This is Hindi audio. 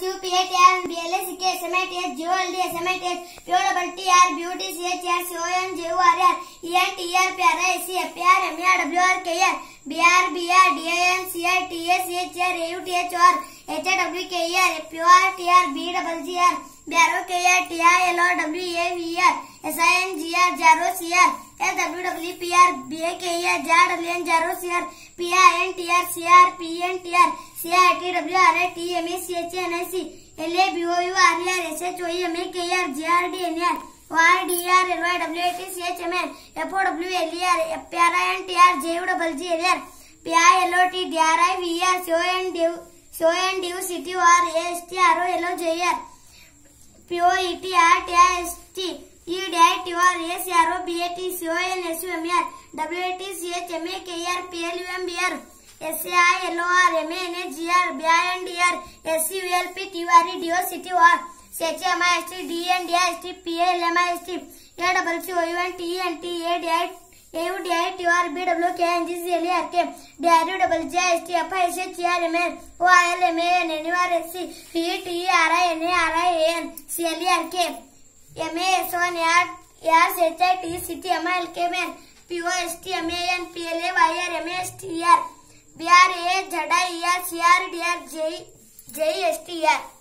doubles, U, P, H, R, B, L, S, K, S, M, I, T, H, J, O, L, D, S, M, I, T, H, P, O, double T, R, B, U, T, C, H, R, C, O, N, J, U, R, R, E, N, T, R, P, R, I, C, F, P, R, M, E, R, W, R, K, R, B, R, B, R, D, I, N, C, I, T, S, H, R, A, U, T, H, R, H, A, W, K, E, R, P, O, R, T, R, B, double G, R, B, R, O, K, E, R, T, I, L, O, W, A, V, R, S, I, N, G, R, J, R, O, C, R, F, W, W, R B A K E Z L N zero C R P I N T R C R P N T R C I T W R A T M A C H N I C L A B O U R E R S H O M A K R J R D N R O R D R L Y W A T C H M N F O W L E R F P R I N T R J U double G L R P I L O T D R I V R C O N D C O N D U C T O R S T R O L O J R P O E T R T I S T U R S A R O B A T C O N S U M E R W A T C H M A K E R P L U M B R S A I L O R M A N A G R B I N D R S U L P T U R E D O C T O R C H M I S T D N D I S T P A L M I S T A W C O U N T E N T A D I A U D I T U R B W K N G C L E R K D R U W J S T F I S H E R M N O I L M A N N U R S C V E T E R I N A R I A N C L E R K M A S O N A R S H I T C T M I L K M N P O S T M A N P L A Y R M A S T R B R A Z I E R C R D R J J S T R